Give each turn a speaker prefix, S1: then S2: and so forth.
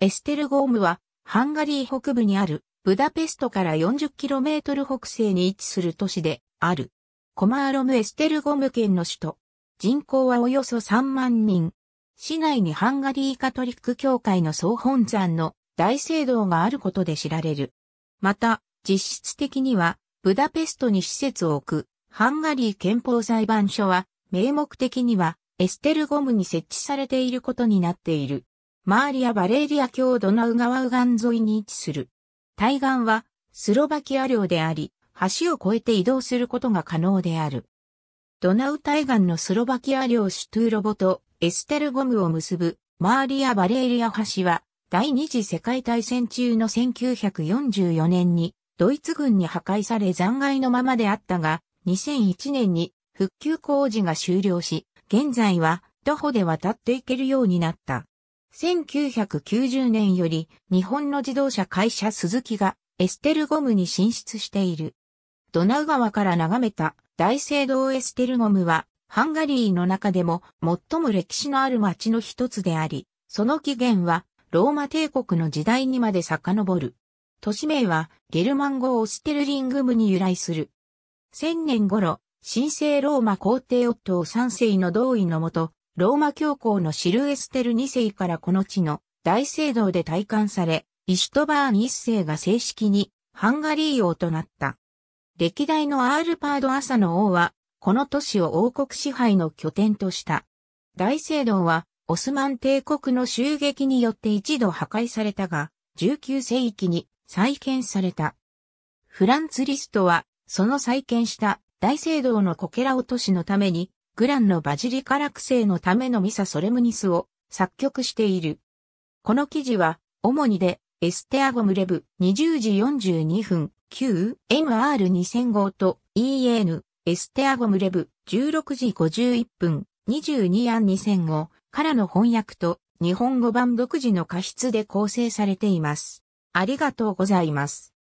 S1: エステルゴームは、ハンガリー北部にある、ブダペストから 40km 北西に位置する都市である。コマーロムエステルゴム県の首都。人口はおよそ3万人。市内にハンガリーカトリック教会の総本山の大聖堂があることで知られる。また、実質的には、ブダペストに施設を置く、ハンガリー憲法裁判所は、名目的には、エステルゴムに設置されていることになっている。マーリア・バレーリア峡ドナウ川右岸沿いに位置する。対岸はスロバキア領であり、橋を越えて移動することが可能である。ドナウ対岸のスロバキア領シュトゥーロボとエステルゴムを結ぶマーリア・バレーリア橋は第二次世界大戦中の1944年にドイツ軍に破壊され残骸のままであったが2001年に復旧工事が終了し現在は徒歩で渡っていけるようになった。1990年より日本の自動車会社スズキがエステルゴムに進出している。ドナウ川から眺めた大聖堂エステルゴムはハンガリーの中でも最も歴史のある町の一つであり、その起源はローマ帝国の時代にまで遡る。都市名はゲルマン語オステルリングムに由来する。1000年頃、神聖ローマ皇帝夫をト世の同意のもと、ローマ教皇のシルエステル2世からこの地の大聖堂で退官され、イシュトバーン1世が正式にハンガリー王となった。歴代のアールパード朝の王は、この都市を王国支配の拠点とした。大聖堂は、オスマン帝国の襲撃によって一度破壊されたが、19世紀に再建された。フランツ・リストは、その再建した大聖堂のこけら落としのために、グランのバジリカ落成のためのミサソレムニスを作曲している。この記事は、主にで、エステアゴムレブ20時42分 q m r 2 0 0 5と EN エステアゴムレブ16時51分22案2005からの翻訳と日本語版独自の過失で構成されています。ありがとうございます。